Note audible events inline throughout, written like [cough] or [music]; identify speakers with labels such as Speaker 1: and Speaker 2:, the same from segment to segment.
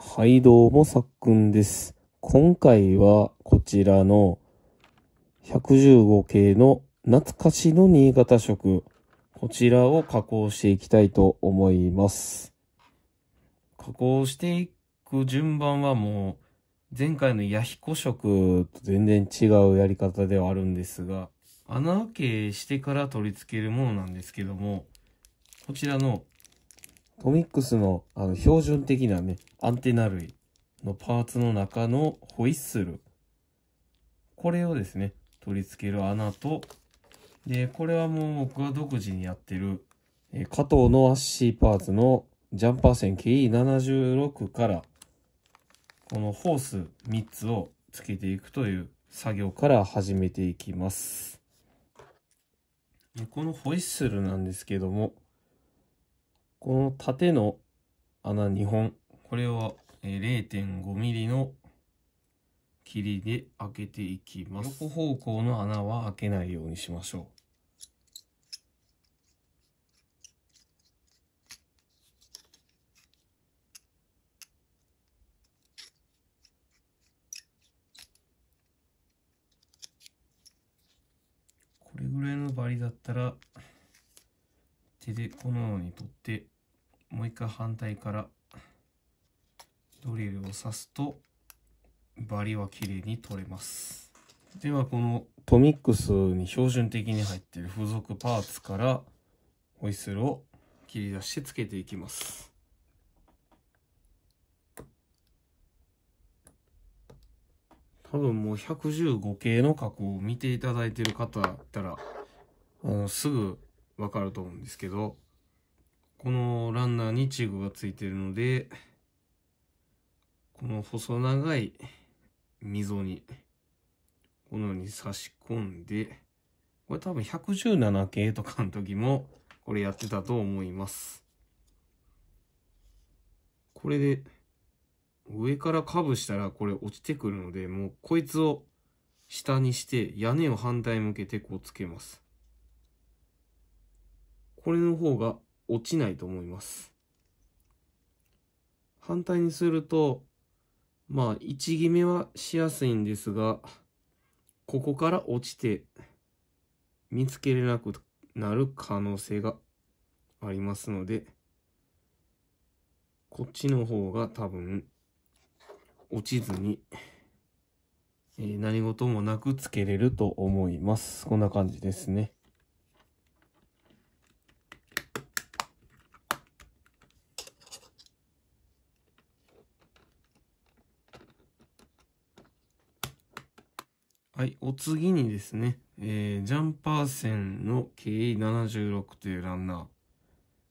Speaker 1: はい、どうも、さっくんです。今回は、こちらの115系の懐かしの新潟色。こちらを加工していきたいと思います。加工していく順番はもう、前回の弥彦色と全然違うやり方ではあるんですが、穴開けしてから取り付けるものなんですけども、こちらのトミックスのあの標準的なね、アンテナ類のパーツの中のホイッスル。これをですね、取り付ける穴と、で、これはもう僕が独自にやってる、え加藤のアッシーパーツのジャンパー線 KE76 から、このホース3つを付けていくという作業から始めていきます。このホイッスルなんですけども、この縦の穴2本、これは0.5ミリの切りで開けていきます。横方向の穴は開けないようにしましょう。これぐらいのバリだったら手でこのように取ってもう一回反対からドリルを刺すとバリは綺麗に取れますではこのトミックスに標準的に入っている付属パーツからホイッスルを切り出してつけていきます多分もう115系の加工を見ていただいてる方だったらあのすぐわかると思うんですけどこのランナーにチグがついてるので、この細長い溝に、このように差し込んで、これ多分117系とかの時も、これやってたと思います。これで、上からカブしたらこれ落ちてくるので、もうこいつを下にして屋根を反対向けてこうつけます。これの方が落ちないと思います。反対にすると、まあ、位置決めはしやすいんですが、ここから落ちて見つけれなくなる可能性がありますので、こっちの方が多分落ちずに、えー、何事もなくつけれると思います。こんな感じですね。はい、お次にですね、えー、ジャンパー戦の KE76 というランナー、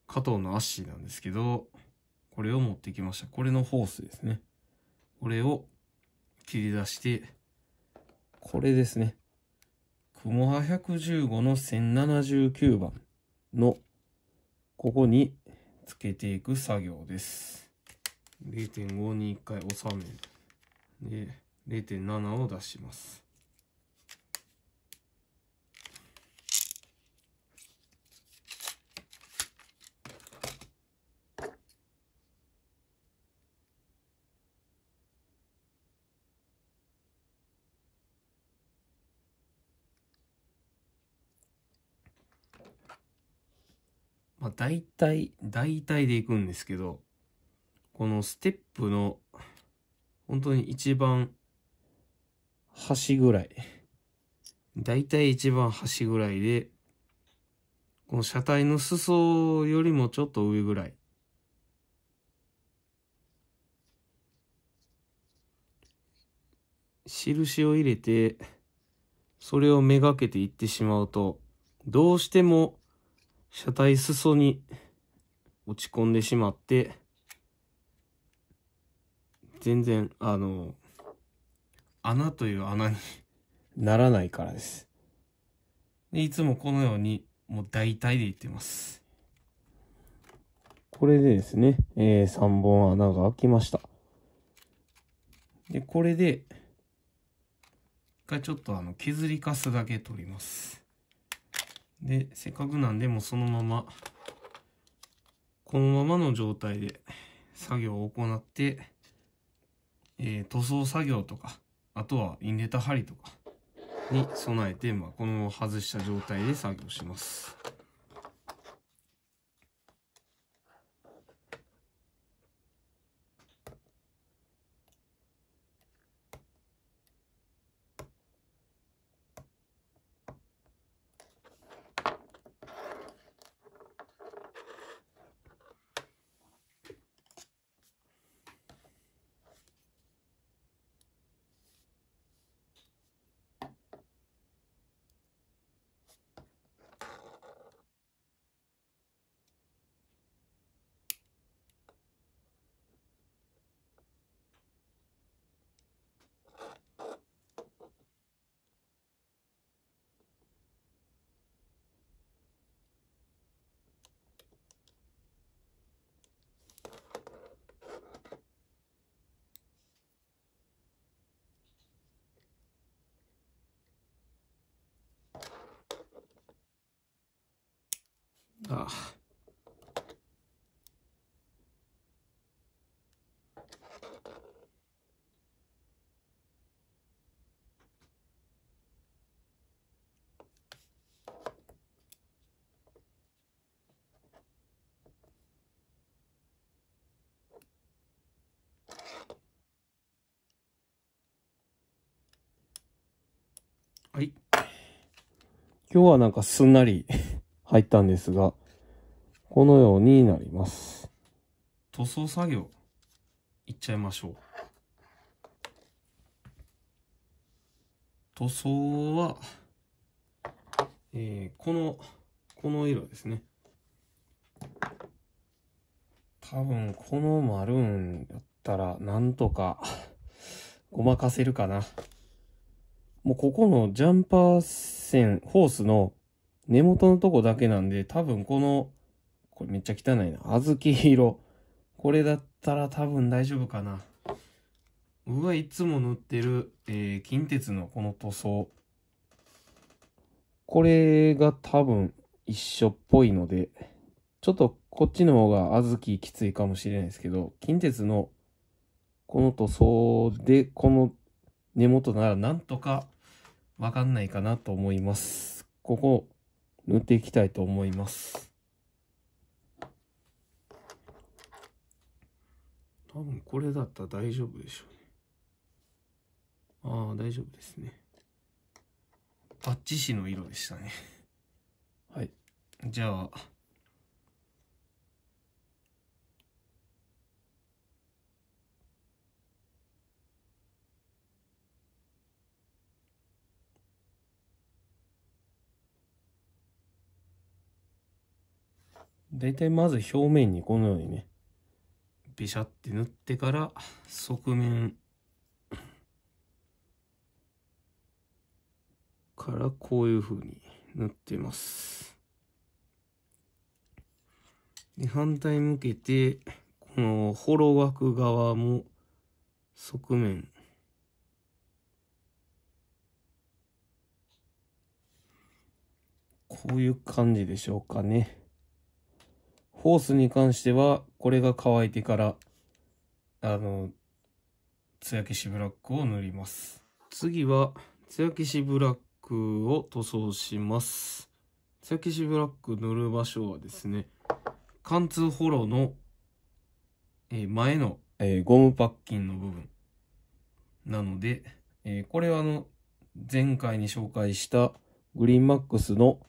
Speaker 1: 加藤のアッシーなんですけど、これを持ってきました。これのホースですね。これを切り出して、これですね。クモハ115の1079番の、ここにつけていく作業です。0.5に1回収めで、0.7を出します。まあ、大体、大体でいくんですけど、このステップの、本当に一番、端ぐらい。大体一番端ぐらいで、この車体の裾よりもちょっと上ぐらい。印を入れて、それをめがけていってしまうと、どうしても車体裾に落ち込んでしまって、全然、あの、穴という穴に [laughs] ならないからです。で、いつもこのように、もう大体でいってます。これでですね、えー、3本穴が開きました。で、これで、一回ちょっとあの削りかすだけ取ります。で、せっかくなんでもうそのまま、このままの状態で作業を行って、えー、塗装作業とか、あとはインレタ針とかに備えて、まあ、このまま外した状態で作業します。ああ。はい。今日はなんかすんなり入ったんですが、このようになります。塗装作業、いっちゃいましょう。塗装は、えー、この、この色ですね。多分、このマルーンだったら、なんとか、ごまかせるかな。もうここのジャンパー線、ホースの根元のとこだけなんで、多分この、これめっちゃ汚いな。小豆色。これだったら多分大丈夫かな。僕がいつも塗ってる、えー、近鉄のこの塗装。これが多分一緒っぽいので、ちょっとこっちの方が小豆きついかもしれないですけど、近鉄のこの塗装で、この根元ならなんとかわかんないかなと思います。ここ、塗っていきたいと思います。多分これだったら大丈夫でしょうね。ああ、大丈夫ですね。バッチ紙の色でしたね。はい。じゃあ、大体まず表面にこのようにね、ビしゃって塗ってから、側面からこういう風に塗ってます。で、反対向けて、このホロ枠側も側面、こういう感じでしょうかね。ホースに関しては、これが乾いてから、あの、つや消しブラックを塗ります。次は、つや消しブラックを塗装します。つや消しブラック塗る場所はですね、貫通ホロの、えー、前の、えー、ゴムパッキンの部分。なので、えー、これはあの、前回に紹介したグリーンマックスの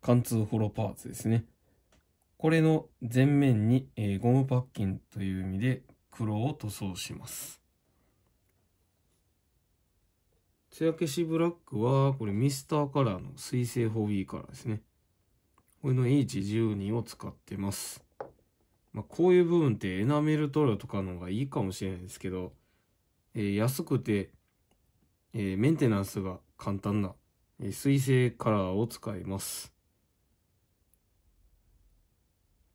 Speaker 1: 貫通ホロパーツですね。これの前面に、えゴムパッキンという意味で黒を塗装します。艶消しブラックは、これミスターカラーの水性ホビーカラーですね。これの H12 を使ってます。まあ、こういう部分ってエナメル塗料とかの方がいいかもしれないですけど、えー、安くて、えー、メンテナンスが簡単な、え水性カラーを使います。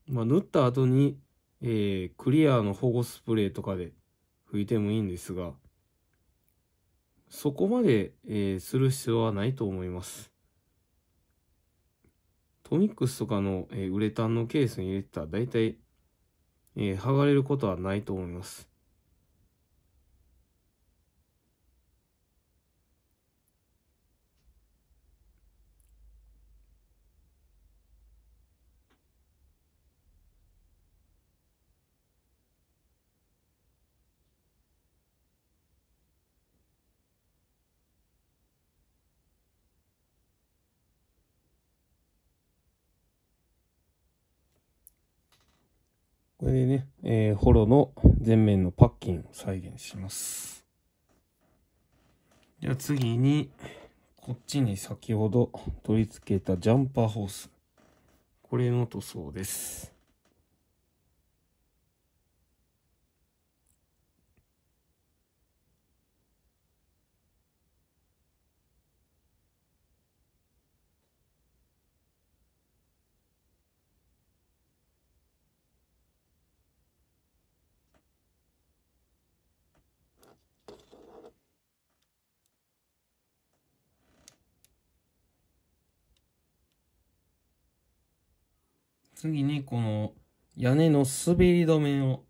Speaker 1: まあ、塗った後に、えー、クリアの保護スプレーとかで拭いてもいいんですが、そこまで、えー、する必要はないと思います。トミックスとかの、えー、ウレタンのケースに入れてたら大体、えー、剥がれることはないと思います。これでね、えー、ホロの前面のパッキンを再現します。じゃあ次に、こっちに先ほど取り付けたジャンパーホース。これの塗装です。次にこの屋根の滑り止めの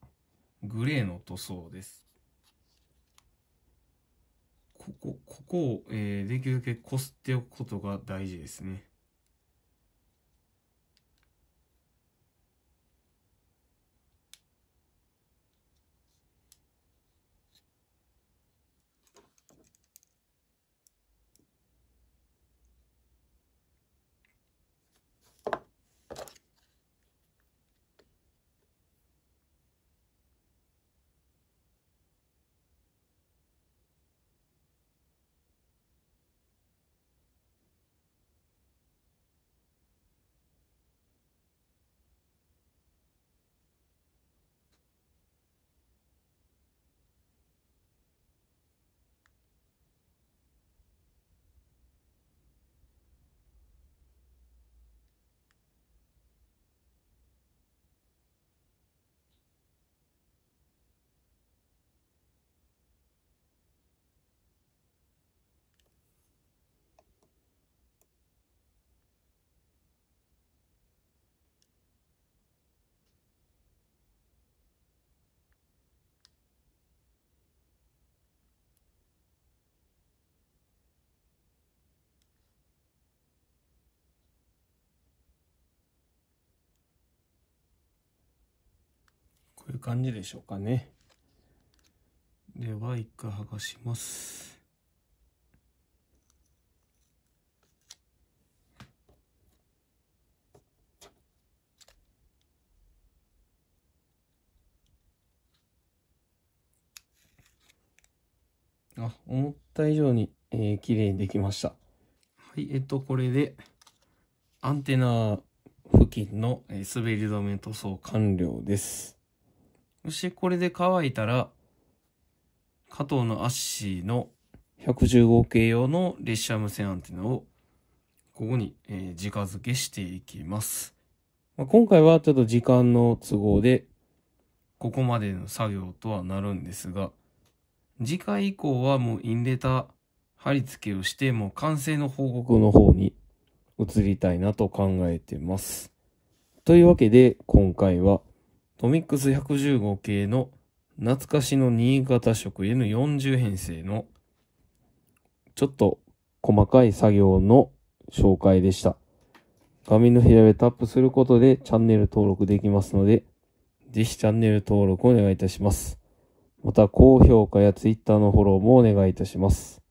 Speaker 1: グレーの塗装です。ここ、ここを、えー、できるだけこすっておくことが大事ですね。感じでしょうかね。では、一回剥がします。あ、思った以上に、えー、綺麗にできました。はい、えっと、これで、アンテナ付近の、え滑り止め塗装完了です。そしてこれで乾いたら、加藤のアッシーの115系用の列車無線アンテナをここに、えー、直付けしていきます。まあ、今回はちょっと時間の都合でここまでの作業とはなるんですが、次回以降はもうインレタ貼り付けをしてもう完成の報告の方に移りたいなと考えてます。というわけで今回はトミックス115系の懐かしの新潟色 N40 編成のちょっと細かい作業の紹介でした。画面の左上タップすることでチャンネル登録できますので、ぜひチャンネル登録お願いいたします。また高評価や Twitter のフォローもお願いいたします。